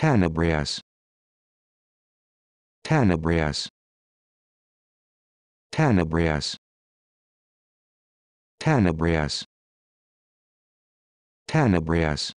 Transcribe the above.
Tenebras. Tenebras. Tenebras. Tenebras. Tenebras.